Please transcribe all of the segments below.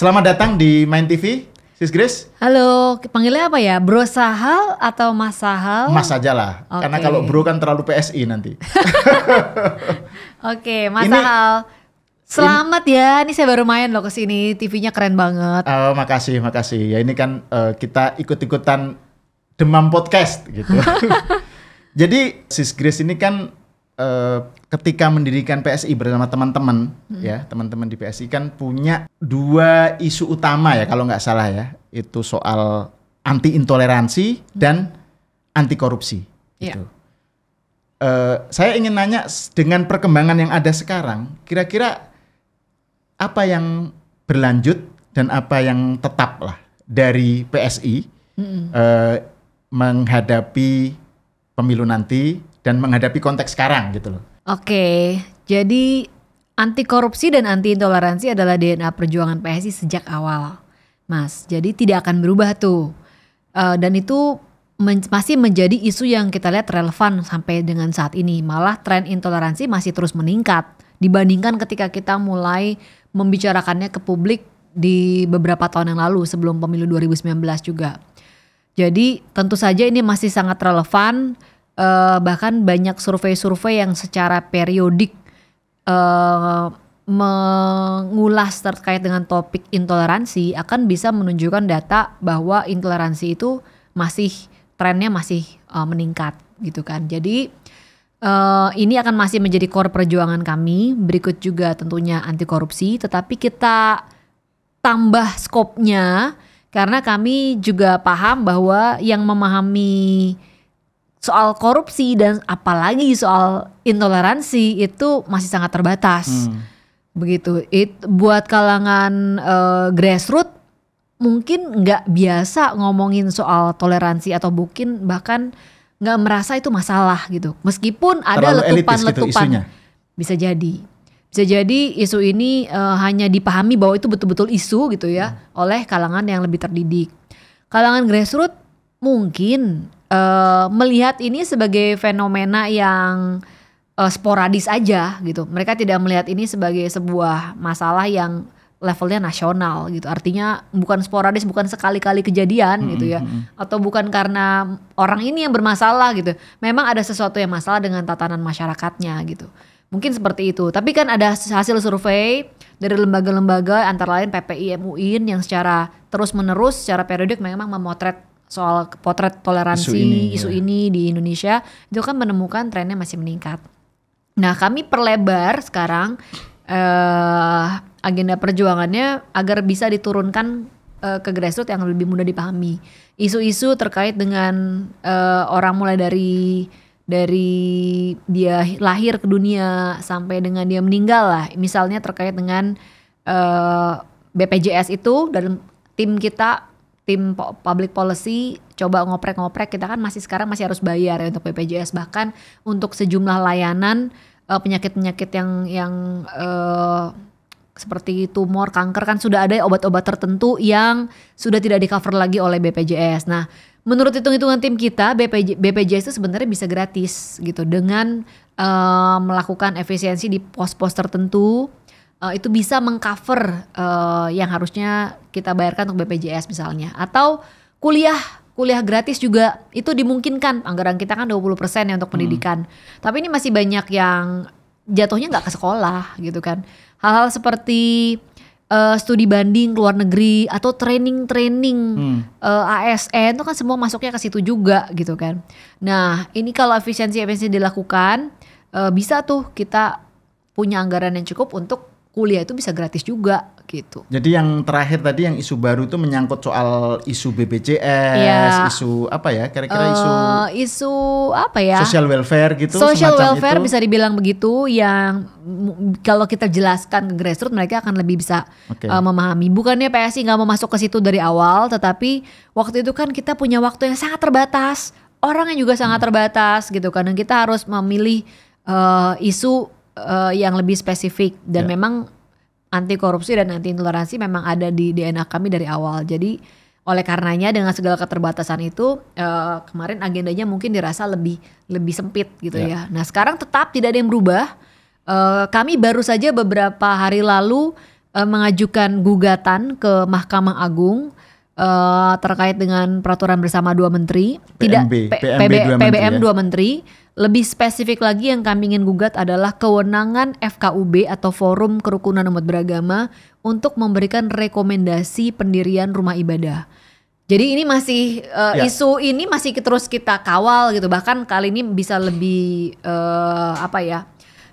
Selamat datang di Main TV, Sis Grace. Halo, panggilnya apa ya? Bro Sahal atau Mas Sahal? Mas aja lah, okay. karena kalau Bro kan terlalu PSI nanti. Oke, okay, Mas Ini, Sahal. Selamat ini, ya, ini saya baru main loh kesini. TV-nya keren banget. Oh, makasih, makasih. Ya ini kan uh, kita ikut-ikutan demam podcast gitu. Jadi Sis Grace ini kan uh, ketika mendirikan PSI bersama teman-teman hmm. ya teman-teman di PSI kan punya dua isu utama ya kalau nggak salah ya itu soal anti intoleransi hmm. dan anti korupsi yeah. itu Uh, eh, saya ingin nanya dengan perkembangan yang ada sekarang kira-kira apa yang berlanjut dan apa yang tetap lah dari PSI hmm. uh, menghadapi pemilu nanti dan menghadapi konteks sekarang gitu loh Oke, jadi anti korupsi dan anti intoleransi adalah DNA perjuangan PSI sejak awal, Mas. Jadi tidak akan berubah tuh. Uh, dan itu men masih menjadi isu yang kita lihat relevan sampai dengan saat ini. Malah tren intoleransi masih terus meningkat dibandingkan ketika kita mulai membicarakannya ke publik di beberapa tahun yang lalu sebelum pemilu 2019 juga. Jadi tentu saja ini masih sangat relevan uh, bahkan banyak survei-survei yang secara periodik uh, mengulas terkait dengan topik intoleransi akan bisa menunjukkan data bahwa intoleransi itu masih trennya masih uh, meningkat gitu kan. Jadi uh, ini akan masih menjadi core perjuangan kami. Berikut juga tentunya anti korupsi, tetapi kita tambah skopnya karena kami juga paham bahwa yang memahami soal korupsi dan apalagi soal intoleransi itu masih sangat terbatas. Hmm. Begitu. It buat kalangan uh, grassroots mungkin nggak biasa ngomongin soal toleransi atau mungkin bahkan nggak merasa itu masalah gitu. Meskipun ada gitu letupan-letupan gitu bisa jadi. Bisa jadi isu ini uh, hanya dipahami bahwa itu betul-betul isu gitu ya hmm. oleh kalangan yang lebih terdidik. Kalangan grassroots mungkin uh, melihat ini sebagai fenomena yang uh, sporadis aja gitu. Mereka tidak melihat ini sebagai sebuah masalah yang levelnya nasional gitu. Artinya bukan sporadis, bukan sekali-kali kejadian -hmm. gitu ya. Hmm, hmm. Atau bukan karena orang ini yang bermasalah gitu. Memang ada sesuatu yang masalah dengan tatanan masyarakatnya gitu. Mungkin seperti itu. Tapi kan ada hasil survei dari lembaga-lembaga antara lain PPI, MUIN yang secara terus-menerus secara periodik memang memotret soal potret toleransi isu ini, isu ya. ini di Indonesia itu kan menemukan trennya masih meningkat. Nah kami perlebar sekarang uh, agenda perjuangannya agar bisa diturunkan uh, ke grassroots yang lebih mudah dipahami. Isu-isu terkait dengan uh, orang mulai dari dari dia lahir ke dunia sampai dengan dia meninggal lah. Misalnya terkait dengan uh, BPJS itu dan tim kita tim public policy coba ngoprek-ngoprek kita kan masih sekarang masih harus bayar ya untuk BPJS bahkan untuk sejumlah layanan eh, penyakit-penyakit yang yang uh, seperti tumor, kanker kan sudah ada ya obat-obat tertentu yang sudah tidak di cover lagi oleh BPJS. Nah, menurut hitung-hitungan tim kita BPJ, BPJS itu sebenarnya bisa gratis gitu dengan uh, melakukan efisiensi di pos-pos tertentu uh, itu bisa mengcover uh, yang harusnya kita bayarkan untuk BPJS misalnya atau kuliah kuliah gratis juga itu dimungkinkan anggaran kita kan 20% ya untuk hmm. pendidikan tapi ini masih banyak yang jatuhnya nggak ke sekolah gitu kan hal-hal seperti uh, studi banding luar negeri atau training-training hmm. uh, ASN itu kan semua masuknya ke situ juga gitu kan. Nah, ini kalau efisiensi efisiensi dilakukan uh, bisa tuh kita punya anggaran yang cukup untuk kuliah itu bisa gratis juga gitu. Jadi yang terakhir tadi yang isu baru itu menyangkut soal isu BPJS, ya. isu apa ya? Kira-kira uh, isu isu apa ya? Social welfare gitu. Social welfare itu. bisa dibilang begitu yang kalau kita jelaskan ke grassroots mereka akan lebih bisa okay. uh, eh, memahami. Bukannya PSI nggak mau masuk ke situ dari awal, tetapi waktu itu kan kita punya waktu yang sangat terbatas, orang yang juga sangat hmm. terbatas gitu. Karena kita harus memilih uh, isu uh, yang lebih spesifik dan yeah. memang anti korupsi dan anti intoleransi memang ada di DNA kami dari awal. Jadi oleh karenanya dengan segala keterbatasan itu uh, kemarin agendanya mungkin dirasa lebih lebih sempit gitu yeah. ya. Nah sekarang tetap tidak ada yang berubah. Uh, kami baru saja beberapa hari lalu uh, mengajukan gugatan ke Mahkamah Agung uh, terkait dengan peraturan bersama dua menteri. PMB, tidak PMB, PBM dua PBM ya? dua menteri. Lebih spesifik lagi yang kami ingin gugat adalah kewenangan FKUB atau Forum Kerukunan Umat Beragama untuk memberikan rekomendasi pendirian rumah ibadah. Jadi ini masih uh, ya. isu ini masih terus kita kawal gitu. Bahkan kali ini bisa lebih uh, apa ya?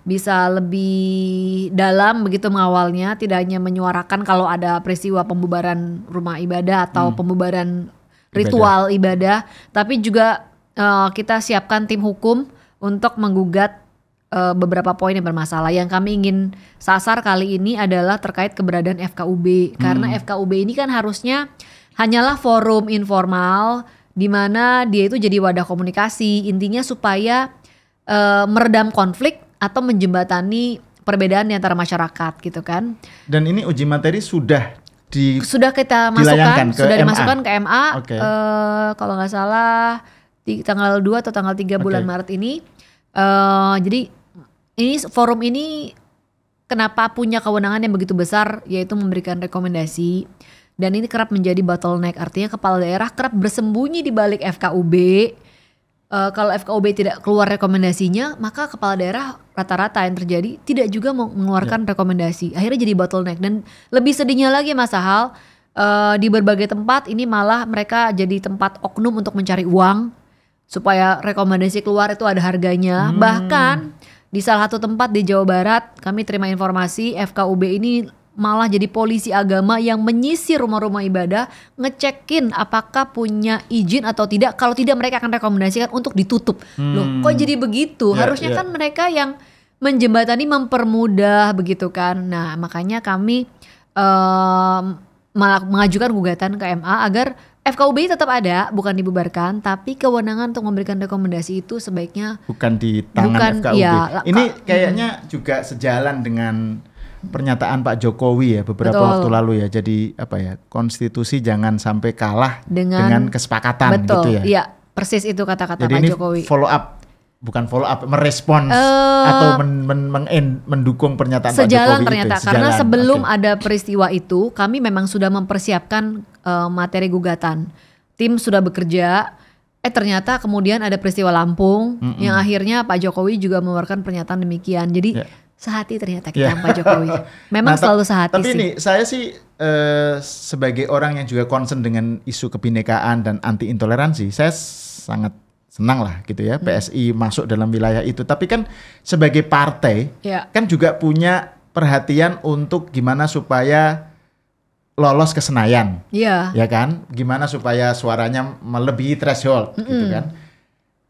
Bisa lebih dalam begitu mengawalnya, tidak hanya menyuarakan kalau ada peristiwa pembubaran rumah ibadah atau hmm. pembubaran ritual ibadah. ibadah, tapi juga uh, kita siapkan tim hukum untuk menggugat uh, beberapa poin yang bermasalah. Yang kami ingin sasar kali ini adalah terkait keberadaan FKUB hmm. karena FKUB ini kan harusnya hanyalah forum informal di mana dia itu jadi wadah komunikasi intinya supaya uh, meredam konflik atau menjembatani perbedaan di antara masyarakat gitu kan. Dan ini uji materi sudah di sudah kita masukkan, ke sudah MA. dimasukkan ke MA okay. uh, kalau nggak salah di tanggal 2 atau tanggal 3 bulan okay. Maret ini. Uh, jadi ini forum ini kenapa punya kewenangan yang begitu besar yaitu memberikan rekomendasi dan ini kerap menjadi bottleneck artinya kepala daerah kerap bersembunyi di balik FKUB. Uh, eh, kalau FKUB tidak keluar rekomendasinya, maka kepala daerah rata-rata yang terjadi tidak juga mengeluarkan yeah. rekomendasi. Akhirnya jadi bottleneck dan lebih sedihnya lagi Mas Sahal uh, di berbagai tempat ini malah mereka jadi tempat oknum untuk mencari uang supaya rekomendasi keluar itu ada harganya. Hmm. Bahkan di salah satu tempat di Jawa Barat, kami terima informasi FKUB ini malah jadi polisi agama yang menyisir rumah-rumah ibadah, ngecekin apakah punya izin atau tidak. Kalau tidak mereka akan rekomendasikan untuk ditutup. Hmm. Loh, kok jadi begitu? Yeah, Harusnya yeah. kan mereka yang menjembatani mempermudah begitu kan. Nah, makanya kami um, mengajukan gugatan ke MA agar FKUB tetap ada, bukan dibubarkan, tapi kewenangan untuk memberikan rekomendasi itu sebaiknya bukan di tangan bukan, FKUB. Ya, Ini kayaknya hmm. juga sejalan dengan pernyataan Pak Jokowi ya beberapa betul. waktu lalu ya. Jadi apa ya, konstitusi jangan sampai kalah dengan, dengan kesepakatan betul, gitu ya. Iya, persis itu kata-kata Pak ini Jokowi. follow up bukan follow up merespon uh, eh, atau men, men, men, men, mendukung pernyataan sejalan Pak Jokowi ternyata itu. Sejalan. karena sebelum okay. ada peristiwa itu kami memang sudah mempersiapkan uh, materi gugatan tim sudah bekerja eh ternyata kemudian ada peristiwa Lampung mm -mm. yang akhirnya Pak Jokowi juga mengeluarkan pernyataan demikian jadi yeah. sehati ternyata kita yeah. Pak Jokowi nah, memang nah, selalu sehati tapi sih. ini saya sih uh, sebagai orang yang juga concern dengan isu kebinekaan dan anti intoleransi saya sangat senang lah gitu ya PSI hmm. masuk dalam wilayah itu. Tapi kan sebagai partai ya. kan juga punya perhatian untuk gimana supaya lolos ke Senayan. Ya, ya kan? Gimana supaya suaranya melebihi threshold mm -hmm. gitu kan.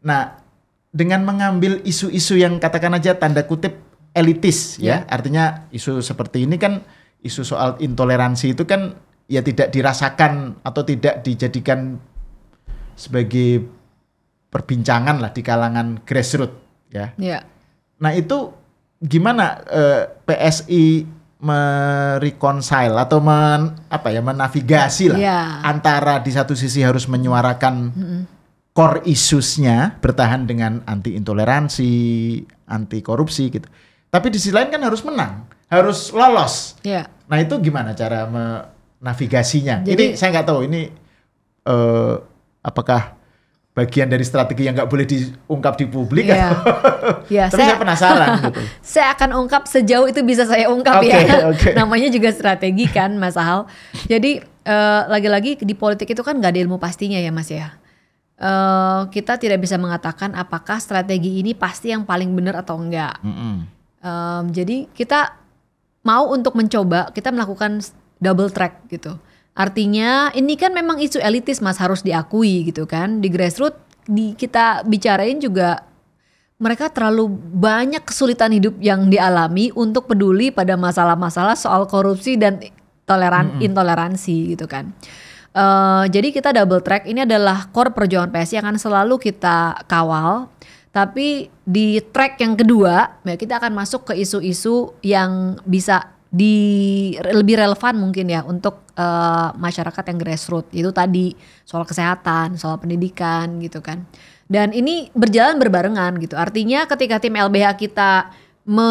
Nah, dengan mengambil isu-isu yang katakan aja tanda kutip elitis yeah. ya, artinya isu seperti ini kan isu soal intoleransi itu kan ya tidak dirasakan atau tidak dijadikan sebagai perbincangan lah di kalangan grassroots ya. Iya. Nah itu gimana eh, PSI mereconcile atau men, apa ya menavigasi lah ya. antara di satu sisi harus menyuarakan -hmm. core isusnya bertahan dengan anti intoleransi, anti korupsi gitu. Tapi di sisi lain kan harus menang, harus lolos. Ya. Nah itu gimana cara menavigasinya? Jadi, ini saya nggak tahu ini eh, apakah bagian dari strategi yang nggak boleh diungkap di publik. Yeah. yeah, Tapi saya, saya penasaran. gitu. Saya akan ungkap sejauh itu bisa saya ungkap okay, ya. Okay. Namanya juga strategi kan, Mas Hal. Jadi lagi eh, lagi-lagi di politik itu kan nggak ada ilmu pastinya ya, Mas ya. Uh, kita tidak bisa mengatakan apakah strategi ini pasti yang paling benar atau enggak. Mm -hmm. um, jadi kita mau untuk mencoba, kita melakukan double track gitu Artinya ini kan memang isu elitis Mas harus diakui gitu kan. Di grassroots di kita bicarain juga mereka terlalu banyak kesulitan hidup yang dialami untuk peduli pada masalah-masalah soal korupsi dan toleran mm -hmm. intoleransi gitu kan. Uh, jadi kita double track ini adalah core perjuangan PSI yang akan selalu kita kawal. Tapi di track yang kedua, ya kita akan masuk ke isu-isu yang bisa di lebih relevan mungkin ya untuk uh, masyarakat yang grassroots itu tadi soal kesehatan, soal pendidikan gitu kan. Dan ini berjalan berbarengan gitu. Artinya ketika tim LBH kita me,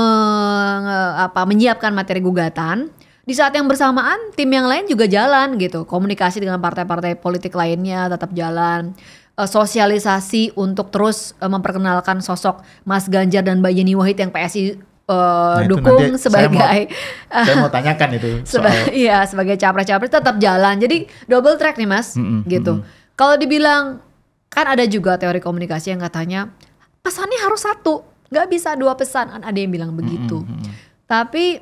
apa, menyiapkan materi gugatan, di saat yang bersamaan tim yang lain juga jalan gitu. Komunikasi dengan partai-partai politik lainnya tetap jalan. Eh, sosialisasi untuk terus eh, memperkenalkan sosok Mas Ganjar dan Mbak Yeni Wahid yang PSI uh, nah, dukung sebagai saya mau, saya mau tanyakan itu seba soal. iya sebagai capres-capres tetap jalan jadi double track nih mas mm -mm, gitu mm -mm. kalau dibilang kan ada juga teori komunikasi yang katanya pesannya harus satu nggak bisa dua pesan kan ada yang bilang begitu mm -mm. tapi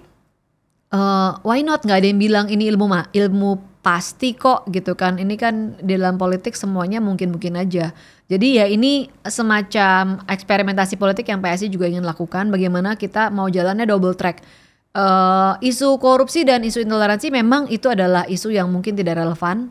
uh, why not nggak ada yang bilang ini ilmu mah ilmu pasti kok gitu kan ini kan dalam politik semuanya mungkin mungkin aja jadi ya ini semacam eksperimentasi politik yang PSI juga ingin lakukan. Bagaimana kita mau jalannya double track. Uh, isu korupsi dan isu intoleransi memang itu adalah isu yang mungkin tidak relevan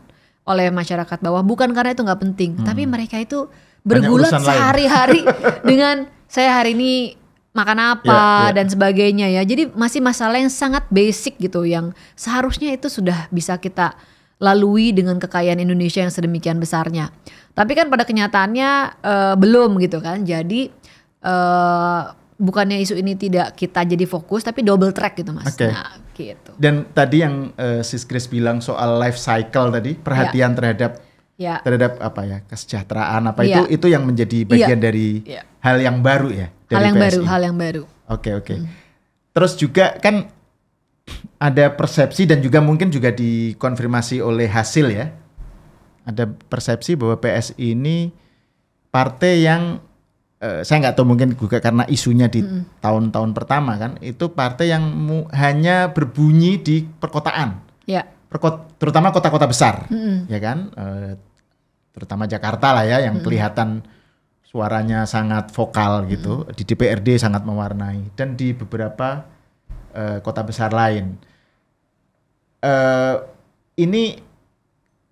oleh masyarakat bawah. Bukan karena itu nggak penting, hmm. tapi mereka itu bergulat sehari-hari dengan saya hari ini makan apa yeah, yeah. dan sebagainya ya. Jadi masih masalah yang sangat basic gitu yang seharusnya itu sudah bisa kita lalui dengan kekayaan Indonesia yang sedemikian besarnya. Tapi kan pada kenyataannya uh, belum gitu kan. Jadi uh, bukannya isu ini tidak kita jadi fokus tapi double track gitu mas. Okay. Nah, gitu. Dan tadi yang uh, Sis Kris bilang soal life cycle tadi, ya. perhatian yeah. terhadap ya. terhadap apa ya kesejahteraan apa ya. itu itu yang menjadi bagian ya. dari ya. hal yang baru ya. Dari hal yang PSI. baru, hal yang baru. Oke okay, oke. Okay. Hmm. Terus juga kan ada persepsi dan juga mungkin juga dikonfirmasi oleh hasil ya. Ada persepsi bahwa PSI ini partai yang eh, saya nggak tahu mungkin juga karena isunya di tahun tahun-tahun pertama kan itu partai yang mu, hanya berbunyi di perkotaan. Ya. Perkot, terutama kota-kota besar, mm-hmm. ya kan? Eh, terutama Jakarta lah ya yang kelihatan suaranya sangat vokal gitu. Di DPRD sangat mewarnai dan di beberapa Eh, kota besar lain. Uh, ini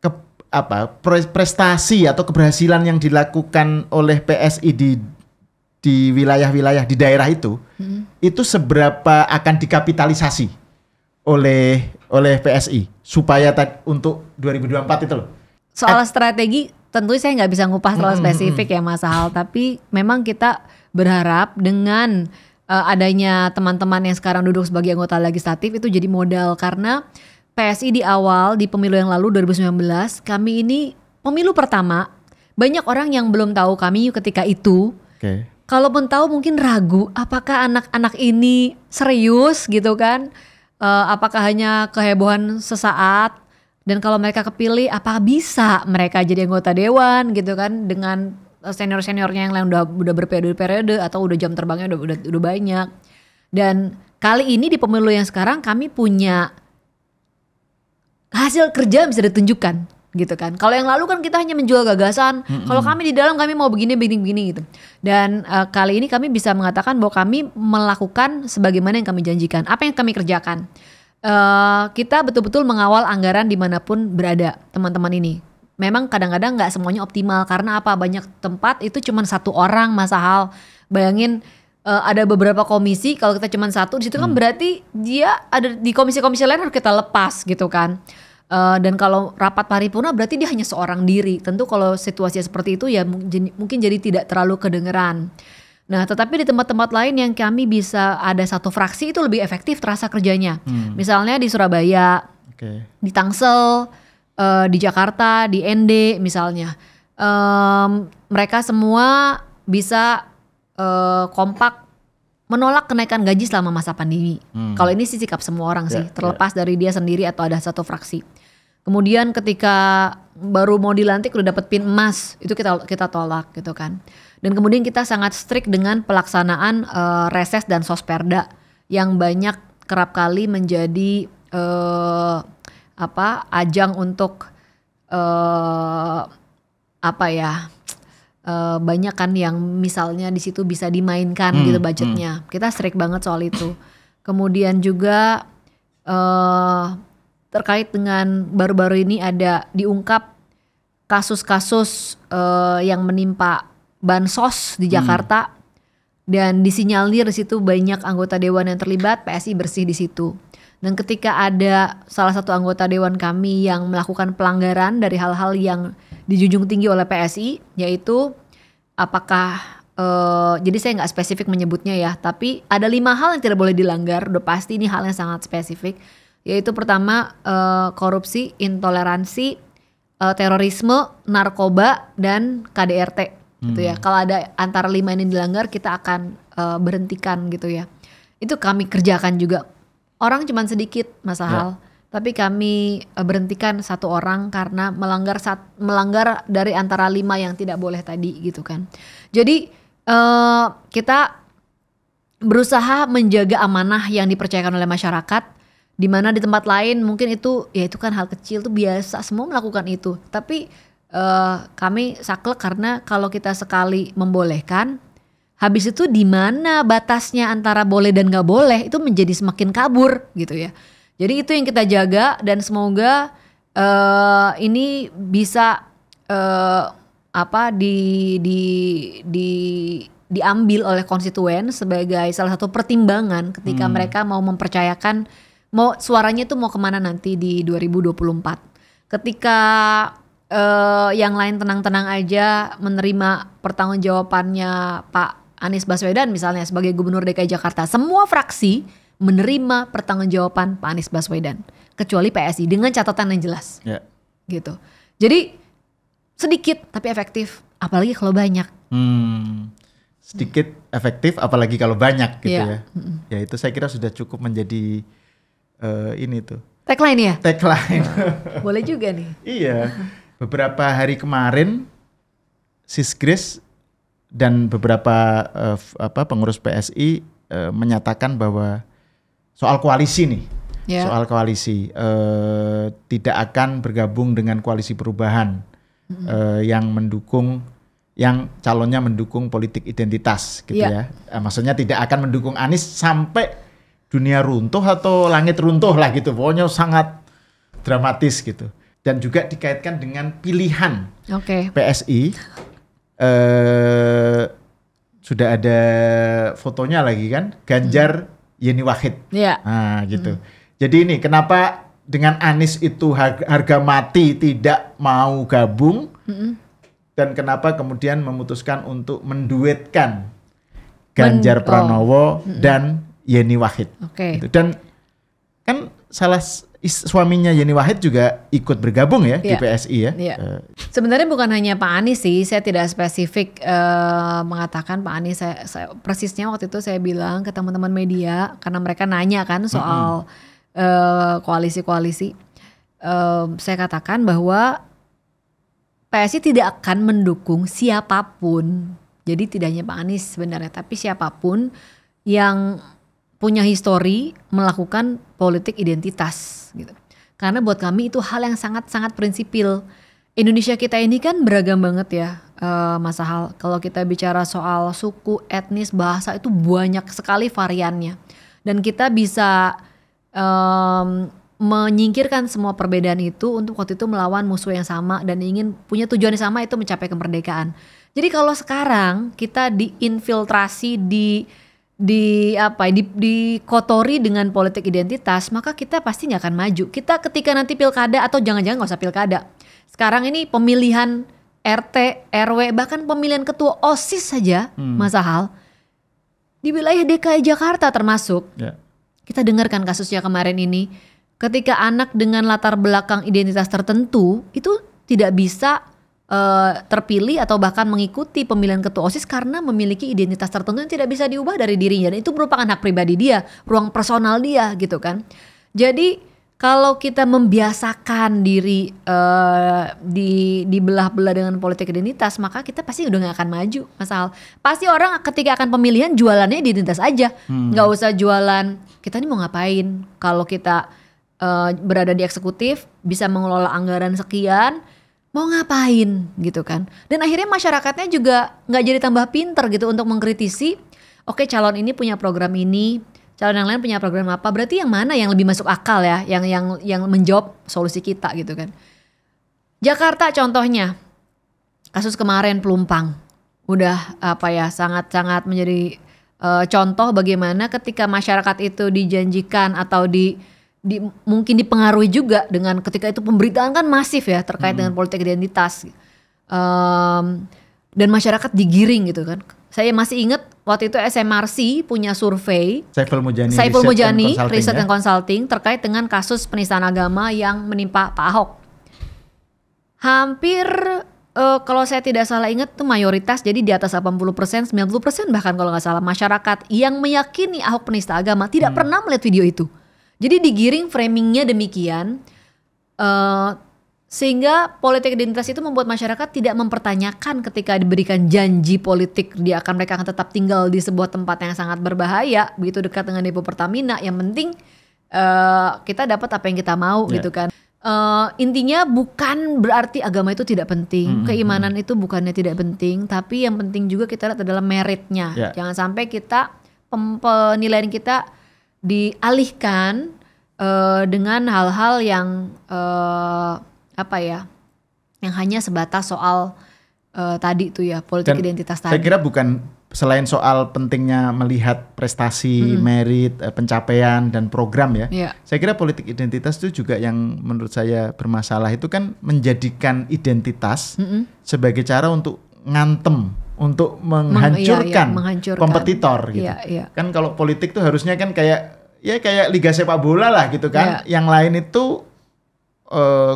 ke, apa prestasi atau keberhasilan yang dilakukan oleh PSI di di wilayah-wilayah di daerah itu hmm. itu seberapa akan dikapitalisasi oleh oleh PSI supaya untuk 2024 itu loh. Soal At, strategi tentu saya nggak bisa ngupas terlalu hmm, spesifik hmm, ya Mas Hal, tapi memang kita berharap dengan uh, adanya teman-teman yang sekarang duduk sebagai anggota legislatif itu jadi modal karena PSI di awal di pemilu yang lalu 2019 kami ini pemilu pertama banyak orang yang belum tahu kami ketika itu. Okay. Kalaupun tahu mungkin ragu apakah anak-anak ini serius gitu kan? Uh, apakah hanya kehebohan sesaat? Dan kalau mereka kepilih apa bisa mereka jadi anggota dewan gitu kan dengan Eh, senior seniornya yang lain udah udah berperiode periode atau udah jam terbangnya udah udah, udah banyak dan kali ini di pemilu yang sekarang kami punya hasil kerja yang bisa ditunjukkan gitu kan. Kalau yang lalu kan kita hanya menjual gagasan. Mm-hmm. Kalau kami di dalam kami mau begini begini begini gitu. Dan uh, kali ini kami bisa mengatakan bahwa kami melakukan sebagaimana yang kami janjikan. Apa yang kami kerjakan? Uh, kita betul-betul mengawal anggaran dimanapun berada teman-teman ini memang kadang-kadang nggak semuanya optimal karena apa banyak tempat itu cuma satu orang masa hal bayangin uh, ada beberapa komisi kalau kita cuma satu di situ kan hmm. berarti dia ada di komisi-komisi lain harus kita lepas gitu kan uh, dan kalau rapat paripurna berarti dia hanya seorang diri tentu kalau situasi seperti itu ya mungkin jadi tidak terlalu kedengeran Nah, tetapi di tempat-tempat lain yang kami bisa ada satu fraksi itu lebih efektif terasa kerjanya. Hmm. Misalnya di Surabaya, okay. di Tangsel, uh, di Jakarta, di ND misalnya. Um, mereka semua bisa uh, kompak menolak kenaikan gaji selama masa pandemi. Hmm. Kalau ini sih sikap semua orang yeah, sih, ya, ya. terlepas yeah. dari dia sendiri atau ada satu fraksi. Kemudian ketika baru mau dilantik udah dapet pin emas, itu kita kita tolak gitu kan. Dan kemudian kita sangat strict dengan pelaksanaan uh, reses dan sosperda yang banyak kerap kali menjadi uh, apa ajang untuk uh, apa ya uh, banyak kan yang misalnya di situ bisa dimainkan hmm, gitu hmm. budgetnya. Hmm. Kita strike banget soal itu. Kemudian juga uh, terkait dengan baru-baru ini ada diungkap kasus-kasus uh, yang menimpa bansos di hmm. Jakarta hmm. dan disinyalir di situ banyak anggota dewan yang terlibat, PSI bersih di situ. Dan ketika ada salah satu anggota dewan kami yang melakukan pelanggaran dari hal-hal yang dijunjung tinggi oleh PSI, yaitu apakah uh, jadi saya nggak spesifik menyebutnya ya, tapi ada lima hal yang tidak boleh dilanggar. Udah pasti ini hal yang sangat spesifik, yaitu pertama uh, korupsi, intoleransi, uh, terorisme, narkoba, dan KDRT. Hmm. Gitu ya. Hmm. Kalau ada antara lima ini dilanggar, kita akan uh, berhentikan gitu ya. Itu kami kerjakan juga Orang cuma sedikit Mas Ahal. Ya. Tapi kami e, berhentikan satu orang karena melanggar sat, melanggar dari antara lima yang tidak boleh tadi gitu kan. Jadi uh, kita berusaha menjaga amanah yang dipercayakan oleh masyarakat di mana di tempat lain mungkin itu ya itu kan hal kecil tuh biasa semua melakukan itu tapi uh, kami saklek karena kalau kita sekali membolehkan habis itu di mana batasnya antara boleh dan nggak boleh itu menjadi semakin kabur gitu ya jadi itu yang kita jaga dan semoga uh, ini bisa uh, apa di di di diambil oleh konstituen sebagai salah satu pertimbangan ketika hmm. mereka mau mempercayakan mau suaranya itu mau kemana nanti di 2024 ketika uh, yang lain tenang-tenang aja menerima pertanggungjawabannya Pak Anies Baswedan misalnya sebagai gubernur DKI Jakarta, semua fraksi menerima pertanggungjawaban Pak Anies Baswedan kecuali PSI dengan catatan yang jelas. Yeah. Gitu. Jadi sedikit tapi efektif, apalagi kalau banyak. Hmm. Sedikit hmm. efektif apalagi kalau banyak gitu yeah. ya. Hmm. Ya itu saya kira sudah cukup menjadi uh, ini tuh. Tagline ya? Tagline. Boleh juga nih. iya. Beberapa hari kemarin Sis Grace dan beberapa uh, apa pengurus PSI uh, eh, menyatakan bahwa soal koalisi nih yeah. soal koalisi uh, tidak akan bergabung dengan koalisi perubahan mm -hmm. uh, yang mendukung yang calonnya mendukung politik identitas gitu yeah. ya uh, maksudnya tidak akan mendukung Anies sampai dunia runtuh atau langit runtuh lah gitu pokoknya sangat dramatis gitu dan juga dikaitkan dengan pilihan okay. PSI eh sudah ada fotonya lagi kan Ganjar hmm. Yeni Wahid. Iya. Nah, gitu. Hmm. Jadi ini kenapa dengan Anies itu harga, harga mati tidak mau gabung hmm. dan kenapa kemudian memutuskan untuk menduetkan Ganjar Men, oh. Pranowo hmm. dan Yeni Wahid. Okay. Gitu. Dan kan salah suaminya Yeni Wahid juga ikut bergabung ya yeah. di iya. PSI ya. Yeah. Iya. Uh. Sebenarnya bukan hanya Pak Anies sih, saya tidak spesifik uh, mengatakan Pak Anies. Saya, saya persisnya waktu itu saya bilang ke teman-teman media karena mereka nanya kan soal eh, koalisi-koalisi. Mm -hmm. uh, uh, saya katakan bahwa PSI tidak akan mendukung siapapun. Jadi tidak hanya Pak Anies sebenarnya, tapi siapapun yang punya histori melakukan politik identitas gitu. Karena buat kami itu hal yang sangat-sangat prinsipil. Indonesia kita ini kan beragam banget ya, uh, Mas Hal. Kalau kita bicara soal suku, etnis, bahasa itu banyak sekali variannya. Dan kita bisa um, menyingkirkan semua perbedaan itu untuk waktu itu melawan musuh yang sama dan ingin punya tujuan yang sama itu mencapai kemerdekaan. Jadi kalau sekarang kita diinfiltrasi di di apa di dikotori dengan politik identitas maka kita pasti nggak akan maju kita ketika nanti pilkada atau jangan-jangan nggak usah pilkada sekarang ini pemilihan RT RW bahkan pemilihan ketua osis saja hmm. Mas Ahal di wilayah DKI Jakarta termasuk yeah. kita dengarkan kasusnya kemarin ini ketika anak dengan latar belakang identitas tertentu itu tidak bisa uh, terpilih atau bahkan mengikuti pemilihan ketua OSIS karena memiliki identitas tertentu yang tidak bisa diubah dari dirinya dan itu merupakan hak pribadi dia, ruang personal dia gitu kan. Jadi kalau kita membiasakan diri uh, di dibelah-belah dengan politik identitas, maka kita pasti udah nggak akan maju, Masal, Pasti orang ketika akan pemilihan jualannya identitas aja, hmm. nggak hmm. usah jualan kita ini mau ngapain. Kalau kita uh, berada di eksekutif, bisa mengelola anggaran sekian, mau ngapain gitu kan dan akhirnya masyarakatnya juga nggak jadi tambah pinter gitu untuk mengkritisi oke calon ini punya program ini calon yang lain punya program apa berarti yang mana yang lebih masuk akal ya yang yang yang menjawab solusi kita gitu kan Jakarta contohnya kasus kemarin pelumpang udah apa ya sangat-sangat menjadi uh, contoh bagaimana ketika masyarakat itu dijanjikan atau di di, mungkin dipengaruhi juga dengan ketika itu pemberitaan kan masif ya terkait hmm. dengan politik identitas um, dan masyarakat digiring gitu kan. Saya masih ingat waktu itu SMRC punya survei Saiful Mujani, Saiful Mujani ya. Riset, and Consulting, Riset ya? Consulting terkait dengan kasus penistaan agama yang menimpa Pak Ahok. Hampir uh, kalau saya tidak salah ingat tuh mayoritas jadi di atas 80%, 90% bahkan kalau nggak salah masyarakat yang meyakini Ahok penista agama tidak hmm. pernah melihat video itu. Jadi digiring framingnya demikian uh, sehingga politik identitas itu membuat masyarakat tidak mempertanyakan ketika diberikan janji politik dia akan mereka akan tetap tinggal di sebuah tempat yang sangat berbahaya begitu dekat dengan depo Pertamina yang penting uh, kita dapat apa yang kita mau yeah. gitu kan uh, intinya bukan berarti agama itu tidak penting hmm, keimanan itu bukannya tidak penting tapi yang penting juga kita lihat adalah meritnya yeah. jangan sampai kita penilaian kita dialihkan uh, dengan hal-hal yang uh, apa ya yang hanya sebatas soal uh, tadi tuh ya politik Dan identitas tadi. Saya kira bukan selain soal pentingnya melihat prestasi, hmm. merit, pencapaian dan program ya. ya. Saya kira politik identitas itu juga yang menurut saya bermasalah itu kan menjadikan identitas hmm. sebagai cara untuk ngantem untuk menghancurkan, Meng, iya, iya menghancurkan. kompetitor iya, gitu. Iya, iya. Kan kalau politik tuh harusnya kan kayak ya kayak liga sepak bola lah gitu kan. Iya. Yang lain itu uh,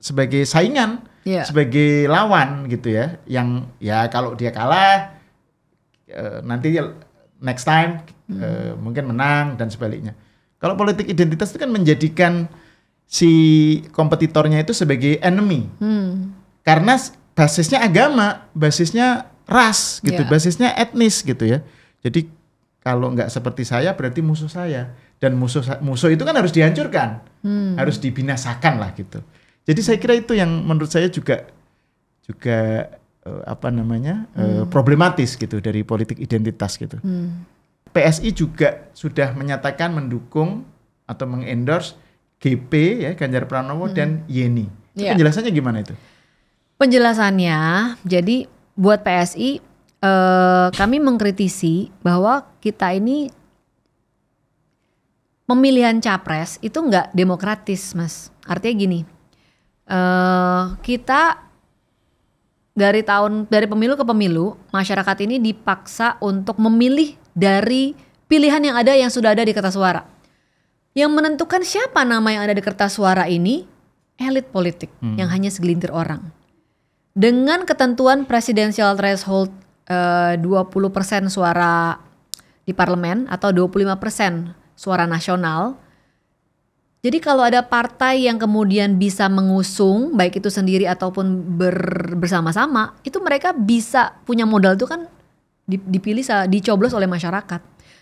sebagai saingan, iya. sebagai lawan gitu ya. Yang ya kalau dia kalah uh, nanti next time hmm. uh, mungkin menang dan sebaliknya. Kalau politik identitas itu kan menjadikan si kompetitornya itu sebagai enemy. Hmm. Karena basisnya agama, basisnya ras gitu, yeah. basisnya etnis gitu ya. Jadi kalau nggak seperti saya berarti musuh saya dan musuh musuh itu kan harus dihancurkan, hmm. harus dibinasakan lah gitu. Jadi saya kira itu yang menurut saya juga juga eh, apa namanya eh, hmm. problematis gitu dari politik identitas gitu. Hmm. PSI juga sudah menyatakan mendukung atau mengendorse GP ya Ganjar Pranowo hmm. dan Yeni. Itu yeah. Penjelasannya gimana itu? Penjelasannya, jadi buat PSI eh, kami mengkritisi bahwa kita ini pemilihan capres itu nggak demokratis, Mas. Artinya gini, eh, kita dari tahun dari pemilu ke pemilu masyarakat ini dipaksa untuk memilih dari pilihan yang ada yang sudah ada di kertas suara. Yang menentukan siapa nama yang ada di kertas suara ini elit politik hmm. yang hanya segelintir orang dengan ketentuan presidensial threshold eh, 20% suara di parlemen atau 25% suara nasional. Jadi kalau ada partai yang kemudian bisa mengusung baik itu sendiri ataupun ber, bersama-sama, itu mereka bisa punya modal itu kan dipilih dicoblos oleh masyarakat.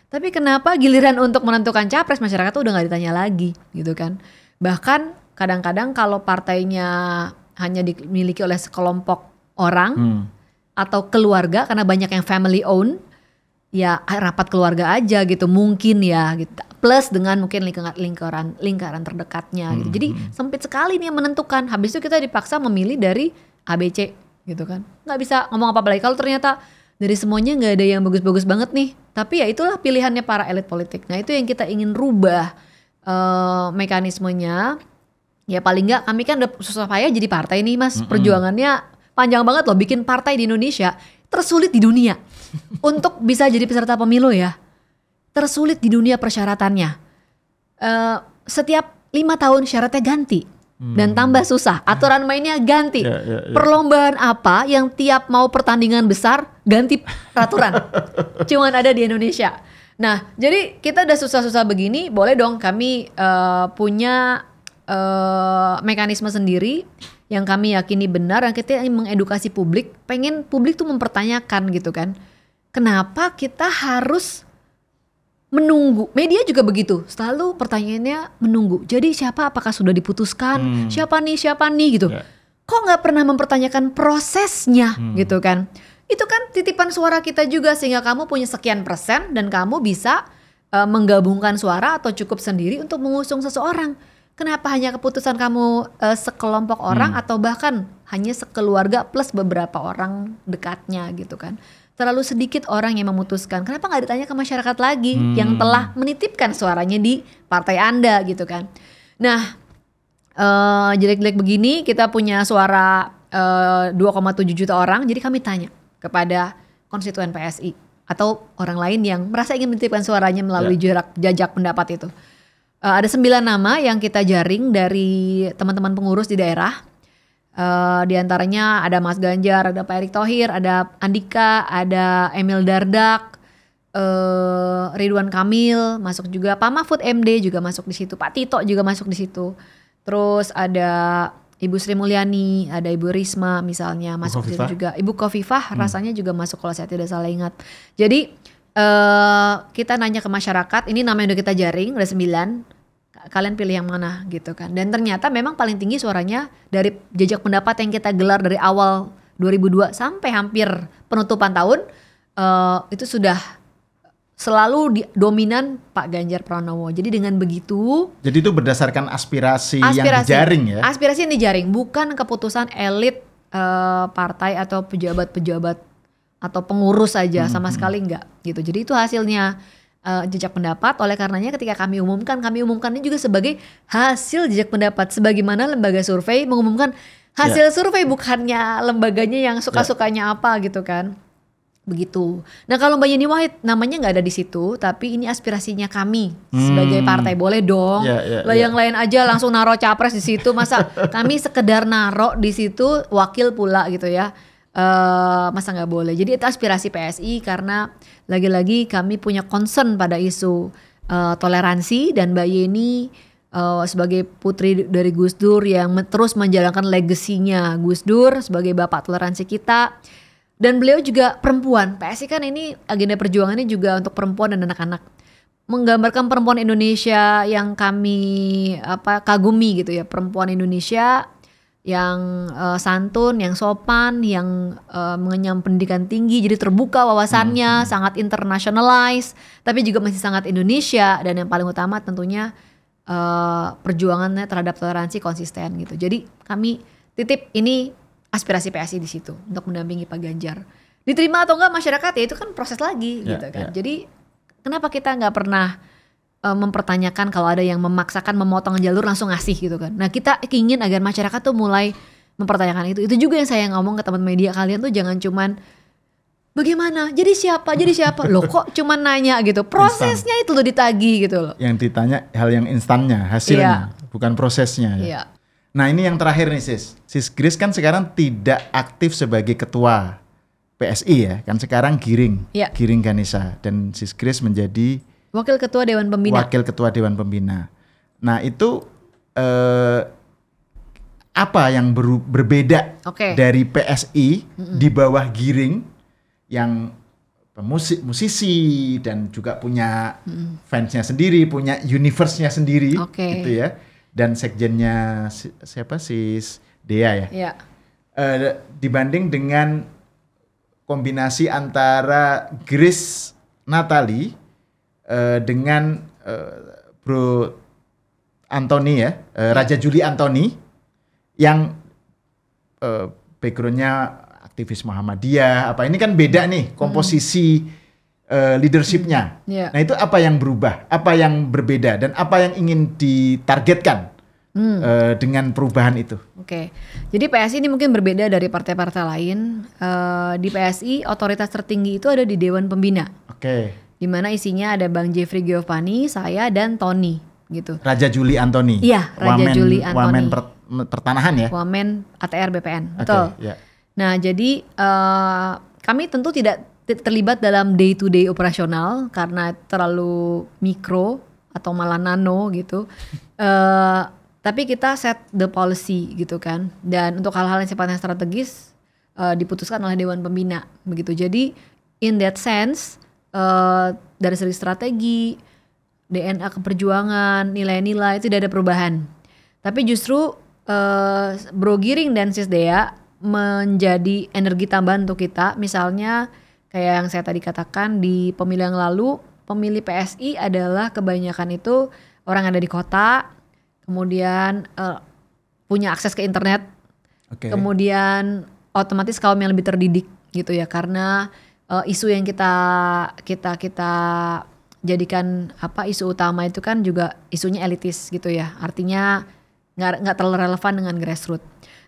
Tapi kenapa giliran untuk menentukan capres masyarakat tuh udah nggak ditanya lagi gitu kan? Bahkan kadang-kadang kalau partainya hanya dimiliki oleh sekelompok orang hmm. atau keluarga karena banyak yang family own ya rapat keluarga aja gitu mungkin ya gitu plus dengan mungkin lingkaran lingkaran lingkaran terdekatnya gitu. Hmm, Jadi hmm. sempit sekali nih yang menentukan. Habis itu kita dipaksa memilih dari ABC gitu kan. nggak bisa ngomong apa-apa lagi kalau ternyata dari semuanya nggak ada yang bagus-bagus banget nih. Tapi ya itulah pilihannya para elit politik. Nah, itu yang kita ingin rubah uh, mekanismenya ya paling nggak kami kan udah susah payah jadi partai nih mas mm hmm perjuangannya panjang banget loh bikin partai di Indonesia tersulit di dunia untuk bisa jadi peserta pemilu ya tersulit di dunia persyaratannya uh, setiap lima tahun syaratnya ganti dan hmm. tambah susah aturan mainnya ganti yeah, yeah, yeah. perlombaan apa yang tiap mau pertandingan besar ganti peraturan cuman ada di Indonesia nah jadi kita udah susah-susah begini boleh dong kami uh, punya uh, mekanisme sendiri yang kami yakini benar, yang kita mengedukasi publik, pengen publik tuh mempertanyakan gitu kan. Kenapa kita harus menunggu? Media juga begitu, selalu pertanyaannya menunggu. Jadi siapa apakah sudah diputuskan? Hmm. Siapa nih, siapa nih gitu. Yeah. Kok nggak pernah mempertanyakan prosesnya hmm. gitu kan? Itu kan titipan suara kita juga sehingga kamu punya sekian persen dan kamu bisa uh, menggabungkan suara atau cukup sendiri untuk mengusung seseorang Kenapa hanya keputusan kamu uh, sekelompok orang hmm. atau bahkan hanya sekeluarga plus beberapa orang dekatnya gitu kan? Terlalu sedikit orang yang memutuskan. Kenapa nggak ditanya ke masyarakat lagi hmm. yang telah menitipkan suaranya di partai Anda gitu kan? Nah, uh, jelek-jelek begini kita punya suara eh, uh, 2,7 juta orang. Jadi kami tanya kepada konstituen PSI atau orang lain yang merasa ingin menitipkan suaranya melalui yeah. jarak jajak pendapat itu. Uh, ada sembilan nama yang kita jaring dari teman-teman pengurus di daerah. Uh, di antaranya ada Mas Ganjar, ada Pak Erick Thohir, ada Andika, ada Emil Dardak, uh, Ridwan Kamil masuk juga, Pak Mahfud MD juga masuk di situ, Pak Tito juga masuk di situ. Terus ada Ibu Sri Mulyani, ada Ibu Risma misalnya masuk di situ juga. Ibu Kofifah hmm. rasanya juga masuk kalau saya tidak salah ingat. Jadi uh, kita nanya ke masyarakat, ini nama yang udah kita jaring, udah sembilan kalian pilih yang mana gitu kan. Dan ternyata memang paling tinggi suaranya dari jejak pendapat yang kita gelar dari awal 2002 sampai hampir penutupan tahun uh, itu sudah selalu di, dominan Pak Ganjar Pranowo. Jadi dengan begitu Jadi itu berdasarkan aspirasi, aspirasi yang dijaring ya. Aspirasi yang dijaring, bukan keputusan elit uh, partai atau pejabat-pejabat atau pengurus saja hmm. sama hmm, hmm. sekali enggak gitu. Jadi itu hasilnya uh, jejak pendapat. Oleh karenanya ketika kami umumkan, kami umumkan ini juga sebagai hasil jejak pendapat. Sebagaimana lembaga survei mengumumkan hasil yeah. survei bukannya lembaganya yang suka-sukanya yeah. apa gitu kan. Begitu. Nah kalau Mbak Yeni Wahid namanya nggak ada di situ, tapi ini aspirasinya kami hmm. sebagai partai boleh dong. Yeah, yeah, lah ya. yang lain aja langsung naro capres di situ, masa kami sekedar naro di situ wakil pula gitu ya uh, masa nggak boleh. Jadi itu aspirasi PSI karena lagi-lagi kami punya concern pada isu uh, toleransi dan Mbak Yeni uh, sebagai putri dari Gus Dur yang terus menjalankan legasinya Gus Dur sebagai bapak toleransi kita. Dan beliau juga perempuan. PSI kan ini agenda perjuangannya juga untuk perempuan dan anak-anak. Menggambarkan perempuan Indonesia yang kami apa kagumi gitu ya, perempuan Indonesia yang uh, santun, yang sopan, yang uh, mengenyam pendidikan tinggi, jadi terbuka wawasannya, hmm. hmm. sangat internationalized, tapi juga masih sangat Indonesia dan yang paling utama tentunya uh, perjuangannya terhadap toleransi konsisten gitu. Jadi kami titip ini aspirasi PSI di situ untuk mendampingi Pak Ganjar. Diterima atau enggak masyarakat ya itu kan proses lagi yeah, gitu kan. Yeah. Jadi kenapa kita nggak pernah Eh, mempertanyakan kalau ada yang memaksakan memotong jalur langsung ngasih gitu kan. Nah kita ingin agar masyarakat tuh mulai mempertanyakan itu. Itu juga yang saya ngomong ke teman media kalian tuh jangan cuman bagaimana jadi siapa jadi siapa Lo kok cuman nanya gitu prosesnya itu tuh ditagi gitu loh yang ditanya hal yang instannya hasilnya yeah. bukan prosesnya ya iya. nah ini yang terakhir nih sis sis Gris kan sekarang tidak aktif sebagai ketua PSI ya kan sekarang Giring yeah. Giring Ganesa dan sis Gris menjadi Wakil Ketua Dewan Pembina. Wakil Ketua Dewan Pembina. Nah itu eh, apa yang ber, berbeda okay. dari PSI mm-hmm. di bawah Giring yang pemusik musisi dan juga punya mm fansnya sendiri, punya universe-nya sendiri, okay. gitu ya. Dan sekjennya si, siapa sih Dea ya. Yeah. Eh, dibanding dengan kombinasi antara Grace Natali Eh, dengan uh, Bro Anthony ya, uh, Raja Juli Anthony yang uh, backgroundnya aktivis Muhammadiyah apa ini kan beda nih hmm. komposisi hmm. uh, leadershipnya. Yeah. Nah itu apa yang berubah, apa yang berbeda dan apa yang ingin ditargetkan hmm. dengan perubahan itu. Oke, okay. jadi PSI ini mungkin berbeda dari partai-partai lain. di PSI otoritas tertinggi itu ada di Dewan Pembina. Oke. Okay. Di mana isinya ada Bang Jeffrey Giovanni, saya dan Tony gitu. Raja Juli Antoni. Iya, Raja Wamen, Juli Antoni. Wamen per, pertanahan ya. Wamen ATR BPN. Okay, betul. Yeah. Nah, jadi uh, kami tentu tidak terlibat dalam day to day operasional karena terlalu mikro atau malah nano gitu. uh, tapi kita set the policy gitu kan. Dan untuk hal-hal yang sifatnya strategis uh, diputuskan oleh dewan pembina begitu. Jadi in that sense Eh, dari segi strategi, DNA keperjuangan, nilai-nilai itu tidak ada perubahan. Tapi justru uh, Bro Giring dan Sis Dea menjadi energi tambahan untuk kita. Misalnya kayak yang saya tadi katakan di pemilihan lalu, pemilih PSI adalah kebanyakan itu orang ada di kota, kemudian uh, punya akses ke internet, okay. kemudian otomatis kaum yang lebih terdidik gitu ya karena uh, isu yang kita kita kita jadikan apa isu utama itu kan juga isunya elitis gitu ya artinya nggak nggak terlalu relevan dengan grassroots.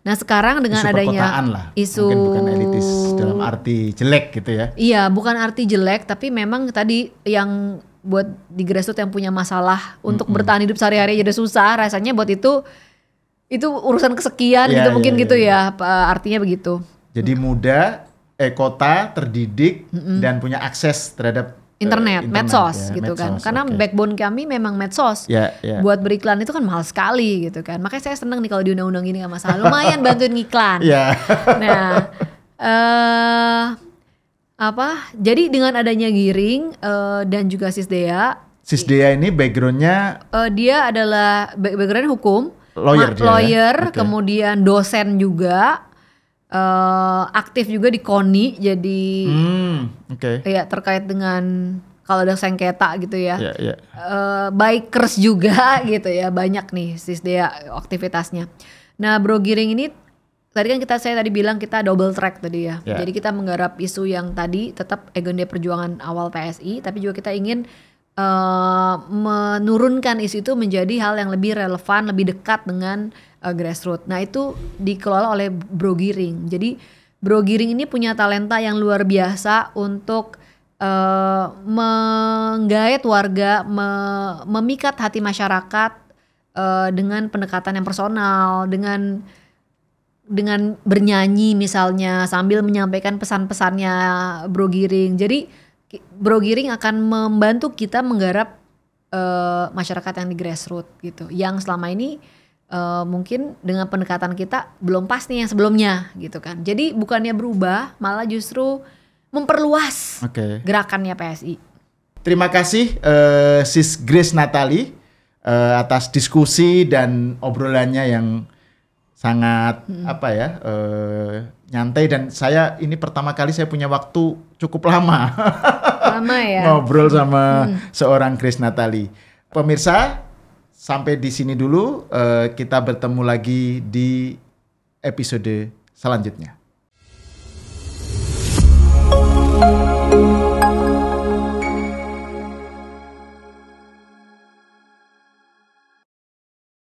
Nah sekarang dengan isu adanya lah. isu Mungkin bukan elitis dalam arti jelek gitu ya? Iya bukan arti jelek tapi memang tadi yang buat di grassroots yang punya masalah mm-hmm. untuk bertahan hidup sehari-hari jadi susah rasanya buat itu itu urusan kesekian yeah, gitu yeah, mungkin yeah, iya, gitu yeah. ya iya. artinya begitu. Jadi muda eh kota terdidik mm-hmm. dan punya akses terhadap eh, internet, uh, internet medsos ya, gitu kan. medsos, kan. Karena okay. backbone kami memang medsos. Yeah, yeah. Buat beriklan itu kan mahal sekali gitu kan. Makanya saya seneng nih kalau diundang-undang gini gak masalah Lumayan bantuin iklan. Yeah. nah, uh, apa? Jadi dengan adanya Giring uh, dan juga Sisdea. Sisdea ini backgroundnya? Uh, dia adalah backgroundnya hukum. Lawyer. Ya? lawyer, ya? okay. kemudian dosen juga uh, aktif juga di KONI jadi hmm, okay. ya terkait dengan kalau ada sengketa gitu ya. Yeah, yeah. Uh, bikers juga gitu ya banyak nih sis dia aktivitasnya. Nah, Bro Giring ini tadi kan kita saya tadi bilang kita double track tadi ya. Yeah. Jadi kita menggarap isu yang tadi tetap agenda perjuangan awal PSI tapi juga kita ingin uh, menurunkan isu itu menjadi hal yang lebih relevan, lebih dekat dengan uh, eh, grassroots. Nah itu dikelola oleh Bro Giring. Jadi Bro Giring ini punya talenta yang luar biasa untuk uh, menggait warga, me memikat hati masyarakat uh, dengan pendekatan yang personal, dengan dengan bernyanyi misalnya sambil menyampaikan pesan-pesannya Bro Giring. Jadi Bro Giring akan membantu kita menggarap uh, masyarakat yang di grassroots gitu, yang selama ini uh, mungkin dengan pendekatan kita belum pas nih yang sebelumnya gitu kan. Jadi bukannya berubah, malah justru memperluas okay. gerakannya PSI. Terima kasih uh, Sis Grace Natali uh, atas diskusi dan obrolannya yang sangat hmm. apa ya uh, nyantai dan saya ini pertama kali saya punya waktu cukup lama, lama ya. ngobrol sama hmm. seorang Grace Natali. Pemirsa, Sampai di sini dulu, uh, kita bertemu lagi di episode selanjutnya.